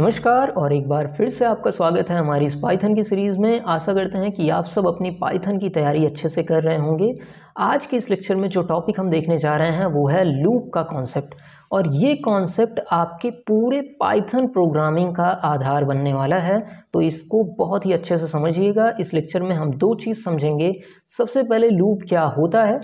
नमस्कार और एक बार फिर से आपका स्वागत है हमारी इस पाइथन की सीरीज़ में आशा करते हैं कि आप सब अपनी पाइथन की तैयारी अच्छे से कर रहे होंगे आज के इस लेक्चर में जो टॉपिक हम देखने जा रहे हैं वो है लूप का कॉन्सेप्ट और ये कॉन्सेप्ट आपके पूरे पाइथन प्रोग्रामिंग का आधार बनने वाला है तो इसको बहुत ही अच्छे से समझिएगा इस लेक्चर में हम दो चीज़ समझेंगे सबसे पहले लूप क्या होता है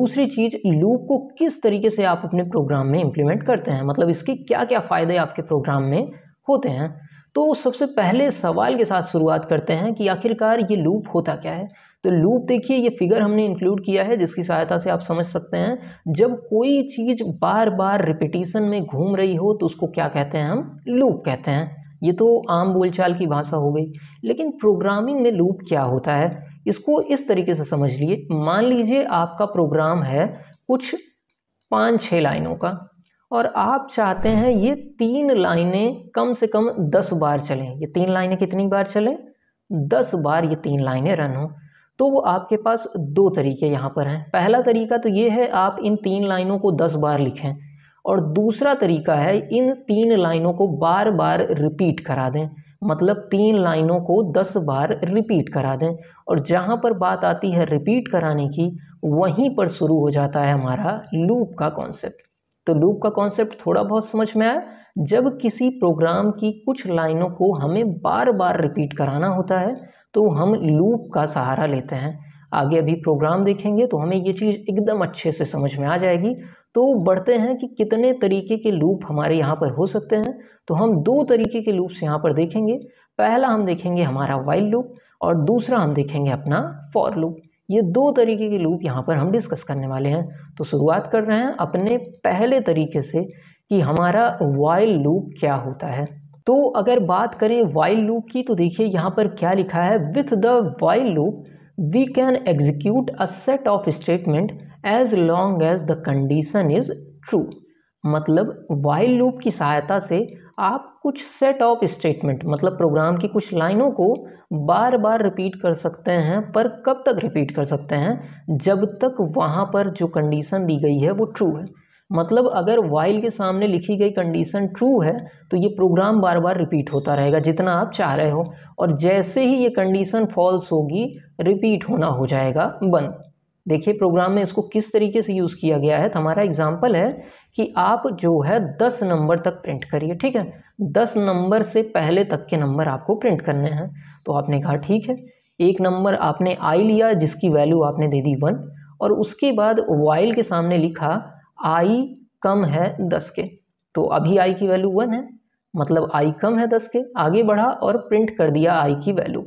दूसरी चीज़ लूप को किस तरीके से आप अपने प्रोग्राम में इम्प्लीमेंट करते हैं मतलब इसके क्या क्या फ़ायदे आपके प्रोग्राम में होते हैं तो सबसे पहले सवाल के साथ शुरुआत करते हैं कि आखिरकार ये लूप होता क्या है तो लूप देखिए ये फिगर हमने इंक्लूड किया है जिसकी सहायता से आप समझ सकते हैं जब कोई चीज़ बार बार रिपीटिशन में घूम रही हो तो उसको क्या कहते हैं हम लूप कहते हैं ये तो आम बोलचाल की भाषा हो गई लेकिन प्रोग्रामिंग में लूप क्या होता है इसको इस तरीके से समझ लिए मान लीजिए आपका प्रोग्राम है कुछ पाँच छः लाइनों का और आप चाहते हैं ये तीन लाइनें कम से कम दस बार चलें ये तीन लाइनें कितनी बार चलें दस बार ये तीन लाइनें रन हों तो वो आपके पास दो तरीके यहाँ पर हैं पहला तरीका तो ये है आप इन तीन लाइनों को दस बार लिखें और दूसरा तरीका है इन तीन लाइनों को बार बार रिपीट करा दें मतलब तीन लाइनों को दस बार रिपीट करा दें और जहाँ पर बात आती है रिपीट कराने की वहीं पर शुरू हो जाता है हमारा लूप का कॉन्सेप्ट तो लूप का कॉन्सेप्ट थोड़ा बहुत समझ में आया जब किसी प्रोग्राम की कुछ लाइनों को हमें बार बार रिपीट कराना होता है तो हम लूप का सहारा लेते हैं आगे अभी प्रोग्राम देखेंगे तो हमें ये चीज़ एकदम अच्छे से समझ में आ जाएगी तो बढ़ते हैं कि कितने तरीके के लूप हमारे यहाँ पर हो सकते हैं तो हम दो तरीके के लूप्स यहाँ पर देखेंगे पहला हम देखेंगे हमारा वाइल्ड लूप और दूसरा हम देखेंगे अपना फॉर लूप ये दो तरीके के लूप यहाँ पर हम डिस्कस करने वाले हैं तो शुरुआत कर रहे हैं अपने पहले तरीके से कि हमारा वाइल लूप क्या होता है तो अगर बात करें वाइल लूप की तो देखिए यहाँ पर क्या लिखा है with the while loop we can execute a set of statement as long as the condition is true मतलब वाइल लूप की सहायता से आप कुछ सेट ऑफ स्टेटमेंट मतलब प्रोग्राम की कुछ लाइनों को बार बार रिपीट कर सकते हैं पर कब तक रिपीट कर सकते हैं जब तक वहाँ पर जो कंडीशन दी गई है वो ट्रू है मतलब अगर वाइल के सामने लिखी गई कंडीशन ट्रू है तो ये प्रोग्राम बार बार रिपीट होता रहेगा जितना आप चाह रहे हो और जैसे ही ये कंडीशन फॉल्स होगी रिपीट होना हो जाएगा बंद देखिए प्रोग्राम में इसको किस तरीके से यूज़ किया गया है तो हमारा एग्जाम्पल है कि आप जो है दस नंबर तक प्रिंट करिए ठीक है दस नंबर से पहले तक के नंबर आपको प्रिंट करने हैं तो आपने कहा ठीक है एक नंबर आपने आई लिया जिसकी वैल्यू आपने दे दी वन और उसके बाद वाइल के सामने लिखा आई कम है दस के तो अभी आई की वैल्यू वन है मतलब आई कम है दस के आगे बढ़ा और प्रिंट कर दिया आई की वैल्यू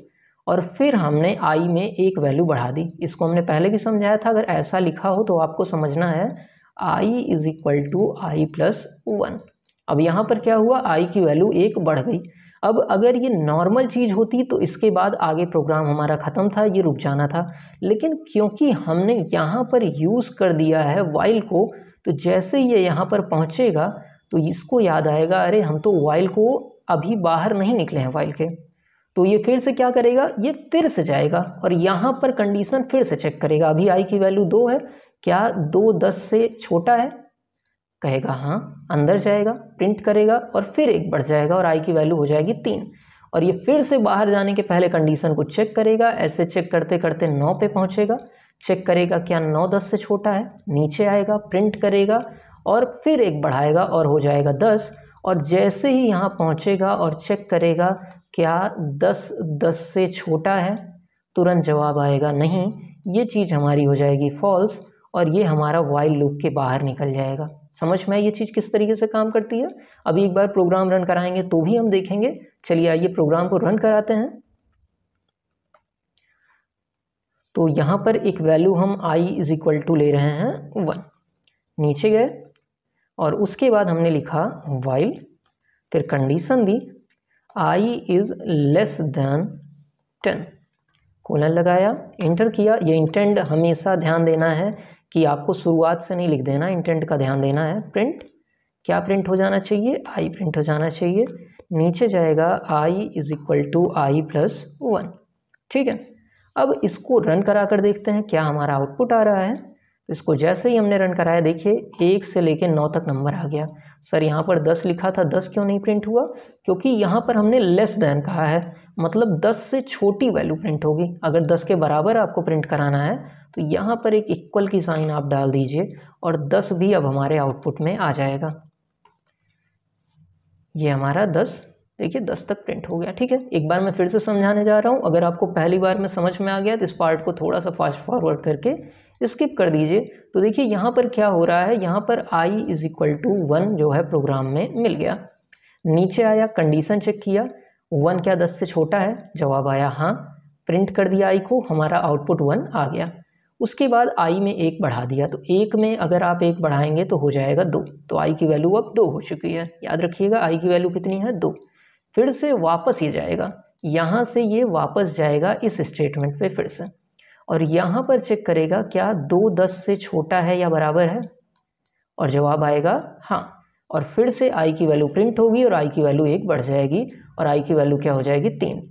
और फिर हमने आई में एक वैल्यू बढ़ा दी इसको हमने पहले भी समझाया था अगर ऐसा लिखा हो तो आपको समझना है I is equal to I plus one अब यहाँ पर क्या हुआ आई की वैल्यू एक बढ़ गई अब अगर ये नॉर्मल चीज़ होती तो इसके बाद आगे प्रोग्राम हमारा ख़त्म था ये रुक जाना था लेकिन क्योंकि हमने यहाँ पर यूज़ कर दिया है वाइल को तो जैसे ये यहाँ पर पहुँचेगा तो इसको याद आएगा अरे हम तो वाइल को अभी बाहर नहीं निकले हैं वाइल के तो ये फिर से क्या करेगा ये फिर से जाएगा और यहाँ पर कंडीशन फिर से चेक करेगा अभी आई की वैल्यू दो है क्या दो दस से छोटा है कहेगा हाँ अंदर जाएगा प्रिंट करेगा और फिर एक बढ़ जाएगा और आई की वैल्यू हो जाएगी तीन और ये फिर से बाहर जाने के पहले कंडीशन को चेक करेगा ऐसे चेक करते करते नौ पे पहुँचेगा चेक करेगा क्या नौ दस से छोटा है नीचे आएगा प्रिंट करेगा और फिर एक बढ़ाएगा और हो जाएगा दस और जैसे ही यहाँ पहुँचेगा और चेक करेगा क्या दस दस से छोटा है तुरंत जवाब आएगा नहीं ये चीज़ हमारी हो जाएगी फॉल्स और ये हमारा वाइल लूप के बाहर निकल जाएगा समझ में ये चीज़ किस तरीके से काम करती है अभी एक बार प्रोग्राम रन कराएंगे तो भी हम देखेंगे चलिए आइए प्रोग्राम को रन कराते हैं तो यहाँ पर एक वैल्यू हम i इज़ इक्वल टू ले रहे हैं वन नीचे गए और उसके बाद हमने लिखा वाइल फिर कंडीशन दी I is less than ten colon लगाया इंटर किया ये इंटेंट हमेशा ध्यान देना है कि आपको शुरुआत से नहीं लिख देना इंटेंट का ध्यान देना है प्रिंट क्या प्रिंट हो जाना चाहिए आई प्रिंट हो जाना चाहिए नीचे जाएगा I is equal to I plus one ठीक है अब इसको रन करा कर देखते हैं क्या हमारा आउटपुट आ रहा है तो इसको जैसे ही हमने रन कराया देखिए एक से लेके नौ तक नंबर आ गया सर यहाँ पर दस लिखा था दस क्यों नहीं प्रिंट हुआ क्योंकि यहाँ पर हमने लेस देन कहा है मतलब दस से छोटी वैल्यू प्रिंट होगी अगर दस के बराबर आपको प्रिंट कराना है तो यहाँ पर एक इक्वल की साइन आप डाल दीजिए और दस भी अब हमारे आउटपुट में आ जाएगा ये हमारा दस देखिए दस तक प्रिंट हो गया ठीक है एक बार मैं फिर से समझाने जा रहा हूँ अगर आपको पहली बार में समझ में आ गया तो इस पार्ट को थोड़ा सा फास्ट फॉरवर्ड करके स्किप कर दीजिए तो देखिए यहाँ पर क्या हो रहा है यहाँ पर I is equal to one जो है प्रोग्राम में मिल गया नीचे आया कंडीशन चेक किया वन क्या दस से छोटा है जवाब आया हाँ प्रिंट कर दिया आई को हमारा आउटपुट वन आ गया उसके बाद आई में एक बढ़ा दिया तो एक में अगर आप एक बढ़ाएंगे तो हो जाएगा दो तो आई की वैल्यू अब दो हो चुकी है याद रखिएगा आई की वैल्यू कितनी है दो फिर से वापस ये जाएगा यहाँ से ये वापस जाएगा इस स्टेटमेंट पे फिर से और यहाँ पर चेक करेगा क्या दो दस से छोटा है या बराबर है और जवाब आएगा हाँ और फिर से आई की वैल्यू प्रिंट होगी और आई की वैल्यू एक बढ़ जाएगी और आई की वैल्यू क्या हो जाएगी तीन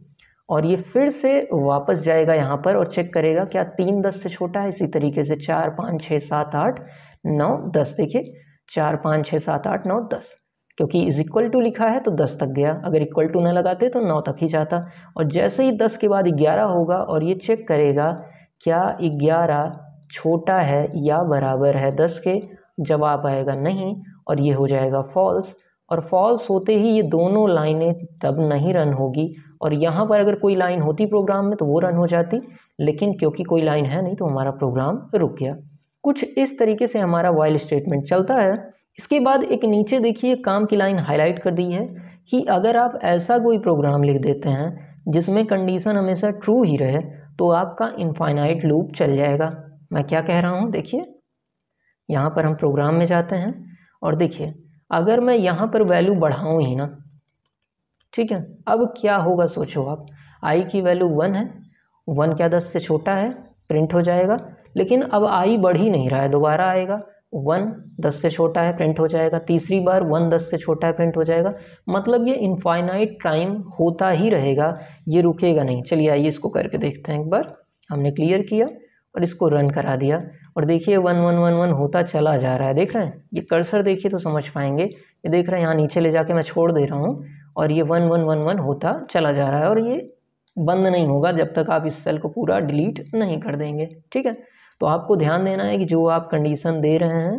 और ये फिर से वापस जाएगा यहाँ पर और चेक करेगा क्या तीन दस से छोटा है इसी तरीके से चार पाँच छः सात आठ नौ दस देखिए चार पाँच छः सात आठ नौ दस क्योंकि इज इक्वल टू लिखा है तो दस तक गया अगर इक्वल टू ना लगाते तो नौ तक ही जाता और जैसे ही दस के बाद ग्यारह होगा और ये चेक करेगा क्या ग्यारह छोटा है या बराबर है दस के जवाब आएगा नहीं और ये हो जाएगा फॉल्स और फॉल्स होते ही ये दोनों लाइनें तब नहीं रन होगी और यहाँ पर अगर कोई लाइन होती प्रोग्राम में तो वो रन हो जाती लेकिन क्योंकि कोई लाइन है नहीं तो हमारा प्रोग्राम रुक गया कुछ इस तरीके से हमारा वाइल स्टेटमेंट चलता है इसके बाद एक नीचे देखिए काम की लाइन हाईलाइट कर दी है कि अगर आप ऐसा कोई प्रोग्राम लिख देते हैं जिसमें कंडीशन हमेशा ट्रू ही रहे तो आपका इनफाइनाइट लूप चल जाएगा मैं क्या कह रहा हूँ देखिए यहाँ पर हम प्रोग्राम में जाते हैं और देखिए अगर मैं यहाँ पर वैल्यू बढ़ाऊँ ही ना ठीक है अब क्या होगा सोचो आप आई की वैल्यू वन है वन क्या दस से छोटा है प्रिंट हो जाएगा लेकिन अब आई बढ़ ही नहीं रहा है दोबारा आएगा वन दस से छोटा है प्रिंट हो जाएगा तीसरी बार वन दस से छोटा है प्रिंट हो जाएगा मतलब ये इनफाइनाइट टाइम होता ही रहेगा ये रुकेगा नहीं चलिए आइए इसको करके देखते हैं एक बार हमने क्लियर किया और इसको रन करा दिया और देखिए वन वन वन वन होता चला जा रहा है देख रहे हैं ये कर्सर देखिए तो समझ पाएंगे ये देख रहे हैं यहाँ नीचे ले जाके मैं छोड़ दे रहा हूँ और ये वन वन वन वन होता चला जा रहा है और ये बंद नहीं होगा जब तक आप इस सेल को पूरा डिलीट नहीं कर देंगे ठीक है तो आपको ध्यान देना है कि जो आप कंडीशन दे रहे हैं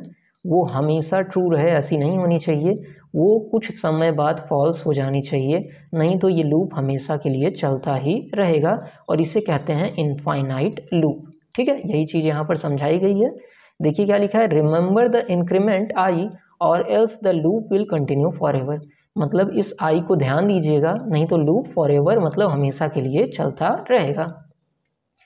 वो हमेशा ट्रू रहे ऐसी नहीं होनी चाहिए वो कुछ समय बाद फॉल्स हो जानी चाहिए नहीं तो ये लूप हमेशा के लिए चलता ही रहेगा और इसे कहते हैं इनफाइनाइट लूप ठीक है यही चीज़ यहाँ पर समझाई गई है देखिए क्या लिखा है रिमेंबर द इंक्रीमेंट आई और else the loop will continue forever मतलब इस आई को ध्यान दीजिएगा नहीं तो लूप फॉर एवर मतलब हमेशा के लिए चलता रहेगा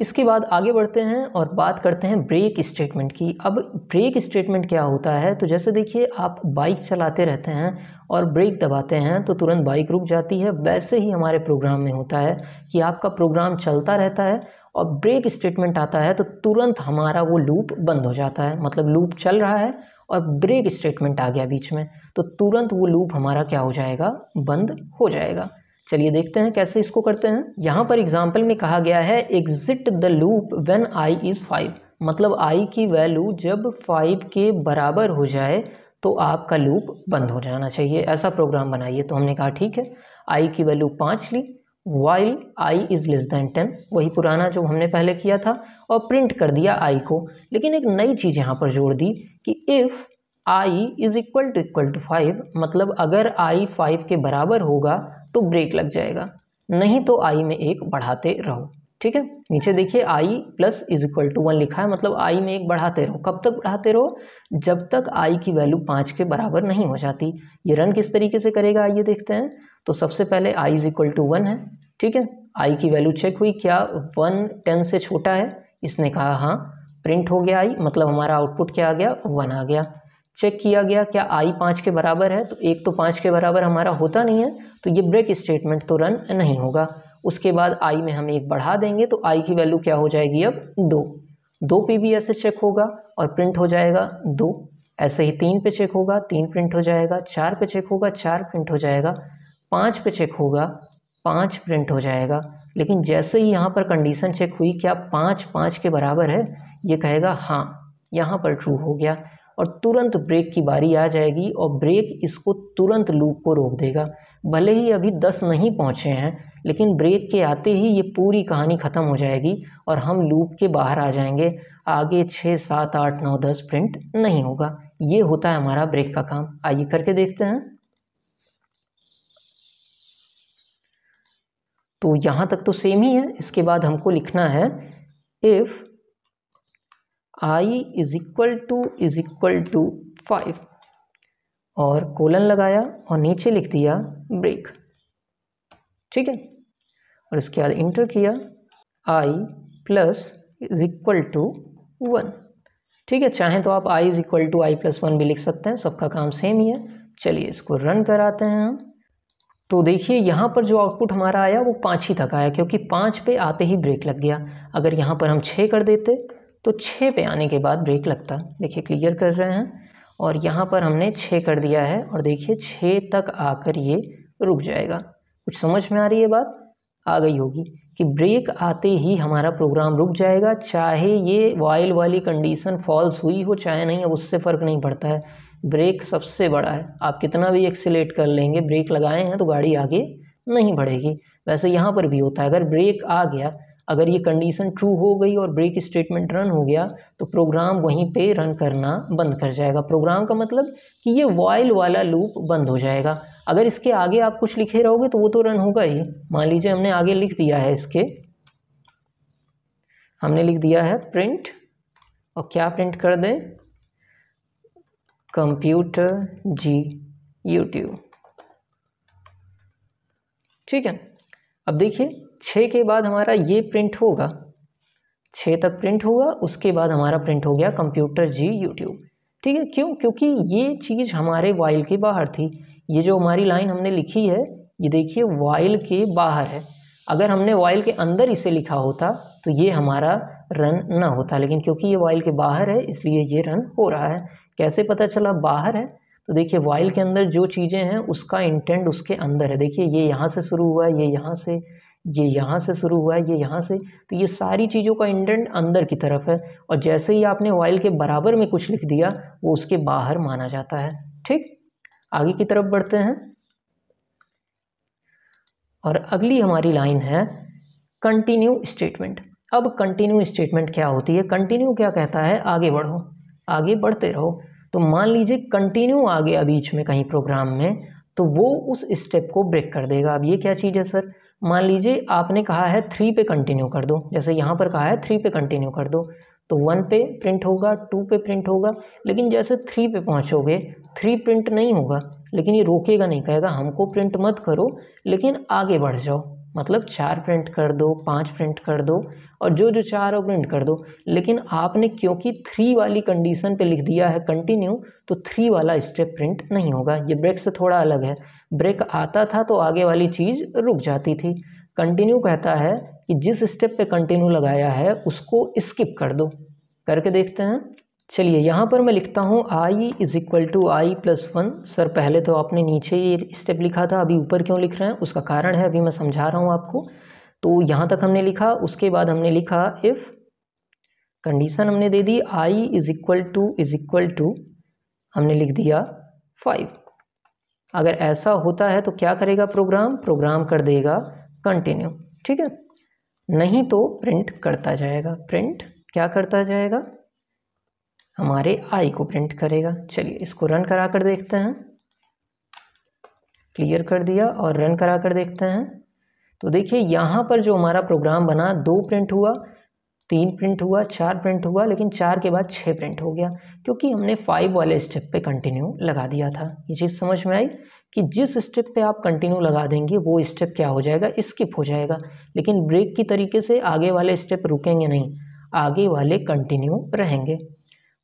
इसके बाद आगे बढ़ते हैं और बात करते हैं ब्रेक स्टेटमेंट की अब ब्रेक स्टेटमेंट क्या होता है तो जैसे देखिए आप बाइक चलाते रहते हैं और ब्रेक दबाते हैं तो तुरंत बाइक रुक जाती है वैसे ही हमारे प्रोग्राम में होता है कि आपका प्रोग्राम चलता रहता है और ब्रेक स्टेटमेंट आता है तो तुरंत हमारा वो लूप बंद हो जाता है मतलब लूप चल रहा है और ब्रेक स्टेटमेंट आ गया बीच में तो तुरंत वो लूप हमारा क्या हो जाएगा बंद हो जाएगा चलिए देखते हैं कैसे इसको करते हैं यहाँ पर एग्जाम्पल में कहा गया है exit the loop when I is five मतलब आई की वैल्यू जब फाइव के बराबर हो जाए तो आपका लूप बंद हो जाना चाहिए ऐसा प्रोग्राम बनाइए तो हमने कहा ठीक है आई की वैल्यू पाँच ली while I is less than ten वही पुराना जो हमने पहले किया था और प्रिंट कर दिया आई को लेकिन एक नई चीज़ यहाँ पर जोड़ दी कि if I is equal to equal to five मतलब अगर आई फाइव के बराबर होगा तो ब्रेक लग जाएगा नहीं तो आई में एक बढ़ाते रहो ठीक है नीचे देखिए I plus is equal to one लिखा है मतलब आई में एक बढ़ाते रहो कब तक बढ़ाते रहो जब तक आई की वैल्यू पाँच के बराबर नहीं हो जाती ये रन किस तरीके से करेगा आइए देखते हैं तो सबसे पहले I is equal to one है ठीक है आई की वैल्यू चेक हुई क्या वन टेन से छोटा है इसने कहा हाँ प्रिंट हो गया आई मतलब हमारा आउटपुट क्या आ गया वन आ गया चेक किया गया क्या आई पाँच के बराबर है तो एक तो पाँच के बराबर हमारा होता नहीं है तो ये ब्रेक स्टेटमेंट तो रन नहीं होगा उसके बाद आई में हम एक बढ़ा देंगे तो आई की वैल्यू क्या हो जाएगी अब दो दो पे भी ऐसे चेक होगा और प्रिंट हो जाएगा दो ऐसे ही तीन पे चेक होगा तीन प्रिंट हो जाएगा चार पे चेक होगा चार प्रिंट हो जाएगा पाँच पे चेक होगा पाँच प्रिंट हो जाएगा लेकिन जैसे ही यहाँ पर कंडीशन चेक हुई क्या पाँच पाँच के बराबर है ये कहेगा हाँ यहाँ पर ट्रू हो गया और तुरंत ब्रेक की बारी आ जाएगी और ब्रेक इसको तुरंत लूप को रोक देगा भले ही अभी दस नहीं पहुँचे हैं लेकिन ब्रेक के आते ही ये पूरी कहानी ख़त्म हो जाएगी और हम लूप के बाहर आ जाएंगे आगे छः सात आठ नौ दस प्रिंट नहीं होगा ये होता है हमारा ब्रेक का काम आइए करके देखते हैं तो यहाँ तक तो सेम ही है इसके बाद हमको लिखना है if I is equal to is equal to five और कोलन लगाया और नीचे लिख दिया ब्रेक ठीक है और इसके बाद इंटर किया I plus is equal to one ठीक है चाहें तो आप I is equal to I plus one भी लिख सकते हैं सबका काम सेम ही है चलिए इसको रन कराते हैं हम तो देखिए यहाँ पर जो आउटपुट हमारा आया वो पाँच ही तक आया क्योंकि पाँच पे आते ही ब्रेक लग गया अगर यहाँ पर हम छः कर देते तो छः पे आने के बाद ब्रेक लगता देखिए क्लियर कर रहे हैं और यहाँ पर हमने छः कर दिया है और देखिए छः तक आकर ये रुक जाएगा कुछ समझ में आ रही है बात आ गई होगी कि ब्रेक आते ही हमारा प्रोग्राम रुक जाएगा चाहे ये वाइल वाली कंडीशन फॉल्स हुई हो चाहे नहीं अब उससे फ़र्क नहीं पड़ता है ब्रेक सबसे बड़ा है आप कितना भी एक्सीट कर लेंगे ब्रेक लगाए हैं तो गाड़ी आगे नहीं बढ़ेगी वैसे यहाँ पर भी होता है अगर ब्रेक आ गया अगर ये कंडीशन ट्रू हो गई और ब्रेक स्टेटमेंट रन हो गया तो प्रोग्राम वहीं पे रन करना बंद कर जाएगा प्रोग्राम का मतलब कि ये वाइल वाला लूप बंद हो जाएगा अगर इसके आगे आप कुछ लिखे रहोगे तो वो तो रन होगा ही मान लीजिए हमने आगे लिख दिया है इसके हमने लिख दिया है प्रिंट और क्या प्रिंट कर दें कंप्यूटर जी यूट्यूब ठीक है अब देखिए छः के बाद हमारा ये प्रिंट होगा छः तक प्रिंट हुआ उसके बाद हमारा प्रिंट हो गया कंप्यूटर जी यूट्यूब ठीक है क्यों क्योंकि ये चीज़ हमारे वाइल के बाहर थी ये जो हमारी लाइन हमने लिखी है ये देखिए वाइल के बाहर है अगर हमने वाइल के अंदर इसे लिखा होता तो ये हमारा रन ना होता लेकिन क्योंकि ये वाइल के बाहर है इसलिए ये रन हो रहा है कैसे पता चला बाहर है तो देखिए वाइल के अंदर जो चीज़ें हैं उसका इंटेंट उसके अंदर है देखिए ये यहाँ से शुरू हुआ है ये यहाँ से ये यहाँ से शुरू हुआ है ये यहाँ से तो ये सारी चीज़ों का इंडेंट अंदर की तरफ है और जैसे ही आपने वाइल के बराबर में कुछ लिख दिया वो उसके बाहर माना जाता है ठीक आगे की तरफ बढ़ते हैं और अगली हमारी लाइन है कंटिन्यू स्टेटमेंट अब कंटिन्यू स्टेटमेंट क्या होती है कंटिन्यू क्या कहता है आगे बढ़ो आगे बढ़ते रहो तो मान लीजिए कंटिन्यू आ गया बीच में कहीं प्रोग्राम में तो वो उस स्टेप को ब्रेक कर देगा अब ये क्या चीज़ है सर मान लीजिए आपने कहा है थ्री पे कंटिन्यू कर दो जैसे यहाँ पर कहा है थ्री पे कंटिन्यू कर दो तो वन पे प्रिंट होगा टू पे प्रिंट होगा लेकिन जैसे थ्री पे पहुँचोगे थ्री प्रिंट नहीं होगा लेकिन ये रोकेगा नहीं कहेगा हमको प्रिंट मत करो लेकिन आगे बढ़ जाओ मतलब चार प्रिंट कर दो पाँच प्रिंट कर दो और जो जो चार हो प्रिंट कर दो लेकिन आपने क्योंकि थ्री वाली कंडीशन पे लिख दिया है कंटिन्यू तो थ्री वाला स्टेप प्रिंट नहीं होगा ये ब्रेक से थोड़ा अलग है ब्रेक आता था तो आगे वाली चीज़ रुक जाती थी कंटिन्यू कहता है कि जिस स्टेप पे कंटिन्यू लगाया है उसको स्किप कर दो करके देखते हैं चलिए यहाँ पर मैं लिखता हूँ I is equal to I plus one sir पहले तो आपने नीचे ये स्टेप लिखा था अभी ऊपर क्यों लिख रहे हैं उसका कारण है अभी मैं समझा रहा हूँ आपको तो यहाँ तक हमने लिखा उसके बाद हमने लिखा इफ़ कंडीशन हमने दे दी I is equal to is equal to हमने लिख दिया फाइव अगर ऐसा होता है तो क्या करेगा प्रोग्राम प्रोग्राम कर देगा कंटिन्यू ठीक है नहीं तो प्रिंट करता जाएगा प्रिंट क्या करता जाएगा हमारे आई को प्रिंट करेगा चलिए इसको रन करा कर देखते हैं क्लियर कर दिया और रन करा कर देखते हैं तो देखिए यहाँ पर जो हमारा प्रोग्राम बना दो प्रिंट हुआ तीन प्रिंट हुआ चार प्रिंट हुआ लेकिन चार के बाद छः प्रिंट हो गया क्योंकि हमने फाइव वाले स्टेप पे कंटिन्यू लगा दिया था ये चीज़ समझ में आई कि जिस स्टेप पे आप कंटिन्यू लगा देंगे वो स्टेप क्या हो जाएगा स्किप हो जाएगा लेकिन ब्रेक की तरीके से आगे वाले स्टेप रुकेंगे नहीं आगे वाले कंटिन्यू रहेंगे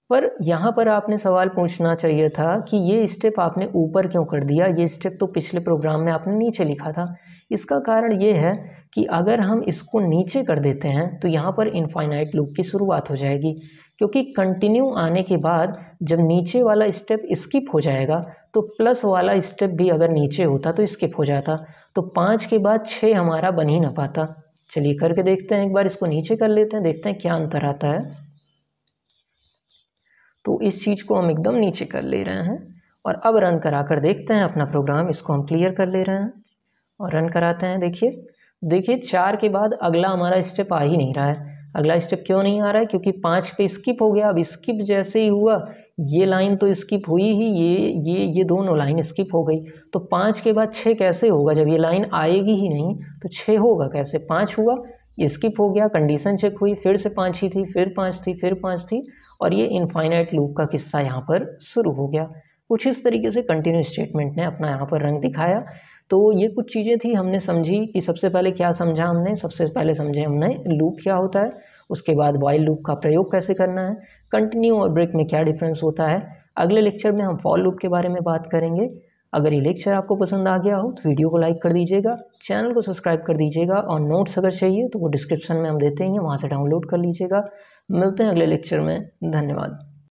पर यहाँ पर आपने सवाल पूछना चाहिए था कि ये स्टेप आपने ऊपर क्यों कर दिया ये स्टेप तो पिछले प्रोग्राम में आपने नीचे लिखा था इसका कारण ये है कि अगर हम इसको नीचे कर देते हैं तो यहाँ पर इनफाइनाइट लूप की शुरुआत हो जाएगी क्योंकि कंटिन्यू आने के बाद जब नीचे वाला स्टेप स्किप हो जाएगा तो प्लस वाला स्टेप भी अगर नीचे होता तो स्किप हो जाता तो पाँच के बाद छः हमारा बन ही ना पाता चलिए करके देखते हैं एक बार इसको नीचे कर लेते हैं देखते हैं क्या अंतर आता है तो इस चीज़ को हम एकदम नीचे कर ले रहे हैं और अब रन करा कर देखते हैं अपना प्रोग्राम इसको हम क्लियर कर ले रहे हैं और रन कराते हैं देखिए देखिए चार के बाद अगला हमारा स्टेप आ ही नहीं रहा है अगला स्टेप क्यों नहीं आ रहा है क्योंकि पाँच पे स्किप हो गया अब स्किप जैसे ही हुआ ये लाइन तो स्किप हुई ही ये ये ये दोनों लाइन स्किप हो गई तो पाँच के बाद छः कैसे होगा जब ये लाइन आएगी ही नहीं तो छः होगा कैसे पाँच हुआ स्किप हो गया कंडीशन चेक हुई फिर से पाँच ही थी फिर पाँच थी फिर पाँच थी और ये इनफाइनाइट लूप का किस्सा यहाँ पर शुरू हो गया कुछ इस तरीके से कंटिन्यू स्टेटमेंट ने अपना यहाँ पर रंग दिखाया तो ये कुछ चीज़ें थी हमने समझी कि सबसे पहले क्या समझा हमने सबसे पहले समझे हमने लूप क्या होता है उसके बाद वाइल लूप का प्रयोग कैसे करना है कंटिन्यू और ब्रेक में क्या डिफरेंस होता है अगले लेक्चर में हम फॉल लूप के बारे में बात करेंगे अगर ये लेक्चर आपको पसंद आ गया हो तो वीडियो को लाइक कर दीजिएगा चैनल को सब्सक्राइब कर दीजिएगा और नोट्स अगर चाहिए तो वो डिस्क्रिप्शन में हम देते हैं वहाँ से डाउनलोड कर लीजिएगा मिलते हैं अगले लेक्चर में धन्यवाद